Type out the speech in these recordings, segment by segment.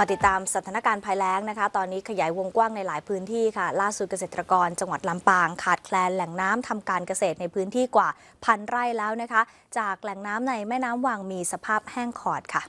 มาติดตามสถานการณ์ภัยแล้งนะคะ ตอนนี้ขยายวงกว้างในหลายพื้นที่ค่ะ ล่าสุดเกษตรกร จังหวัดลำปาง ขาดแคลนแหล่งน้ำทำการเกษตรในพื้นที่กว่าพันไร่แล้วนะคะ จากแหล่งน้ำในแม่น้ำวัง มีสภาพแห้งขอดค่ะ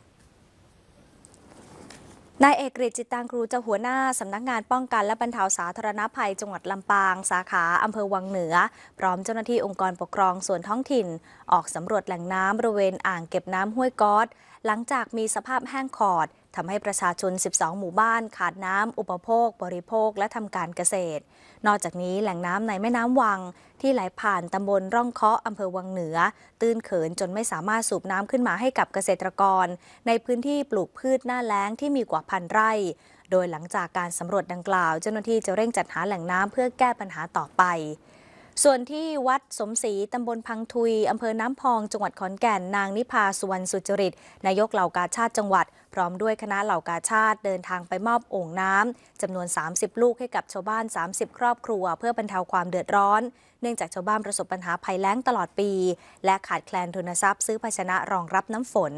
นายเอกฤทธิ์จิตตังครูจะหัวหน้าสำนักงานป้องกันและบรรเทาสาธารณภัย จังหวัดลำปาง สาขาอำเภอวังเหนือ พร้อมเจ้าหน้าที่องค์กรปกครองส่วนท้องถิ่น ออกสำรวจแหล่งน้ำบริเวณอ่างเก็บน้ำห้วยก๊อดหลังจากมีสภาพแห้งขอดทำให้ประชาชน 12 หมู่บ้าน ขาดน้ำ อุปโภค บริโภคและทำการเกษตร นอกจากนี้แหล่งน้ำในแม่น้ำวัง ที่ไหลผ่านตำบลร่องเคาะอำเภอวังเหนือ ตื้นเขินจนไม่สามารถสูบน้ำขึ้นมาให้กับเกษตรกร ในพื้นที่ปลูกพืชหน้าแล้งที่มีกว่าพันไร่ โดยหลังจากการสำรวจดังกล่าวเจ้าหน้าที่จะเร่งจัดหาแหล่งน้ำเพื่อแก้ปัญหาต่อไปส่วนที่วัดสมศรีตำบลพังทุย อำเภอน้ำพอง จังหวัดขอนแก่นนางนิพาสุวรรณสุจริต นายกเหล่ากาชาติจังหวัด พร้อมด้วยคณะเหล่ากาชาติเดินทางไปมอบโอ่งน้ำจำนวน 30 ลูกให้กับชาวบ้าน 30 ครอบครัวเพื่อบรรเทาความเดือดร้อน เนื่องจากชาวบ้านประสบปัญหาภัยแล้งตลอดปี และขาดแคลนทุนทรัพย์ซื้อภาชนะรองรับน้ำฝน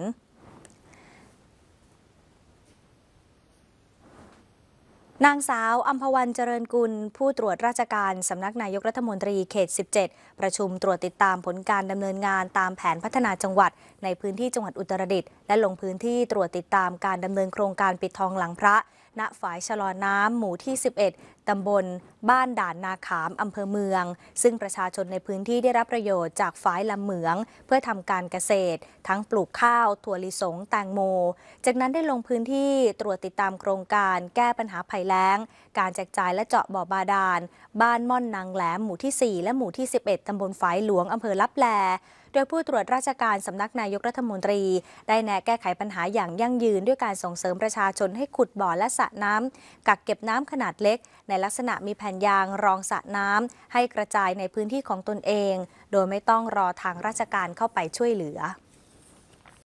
นางสาวอัมพวันเจริญกุลผู้ตรวจราชการสำนักนายกรัฐมนตรีเขต 17 ประชุมตรวจติดตามผลการดำเนินงานตามแผนพัฒนาจังหวัด ในพื้นที่จังหวัดอุตรดิตถ์และลงพื้นที่ตรวจติดตามการดำเนินโครงการปิดทองหลังพระณฝ่ายชะลอน้ำหมู่ที่ 11ตำบล บ้านด่านนาขามอำเภอเมือง ซึ่งประชาชนในพื้นที่ได้รับประโยชน์จากฝายลำเหมือง เพื่อทำการเกษตรทั้งปลูกข้าว ถั่วลิสง แตงโม จากนั้นได้ลงพื้นที่ตรวจติดตามโครงการแก้ปัญหาภัยแล้ง การแจกจ่ายและเจาะบ่อบาดาล บ้านม่อนนางแหลม หมู่ที่ 4 และหมู่ที่ 11ตำบลฝายหลวงอำเภอลับแลโดยผู้ตรวจราชการสำนักนายกรัฐมนตรี ได้แนะแก้ไขปัญหาอย่างยั่งยืนด้วยการส่งเสริมประชาชนให้ขุดบ่อและสระน้ำกักเก็บน้ำขนาดเล็ก ในลักษณะมีแผ่นยางรองสระน้ำให้กระจายในพื้นที่ของตนเอง โดยไม่ต้องรอทางราชการเข้าไปช่วยเหลือ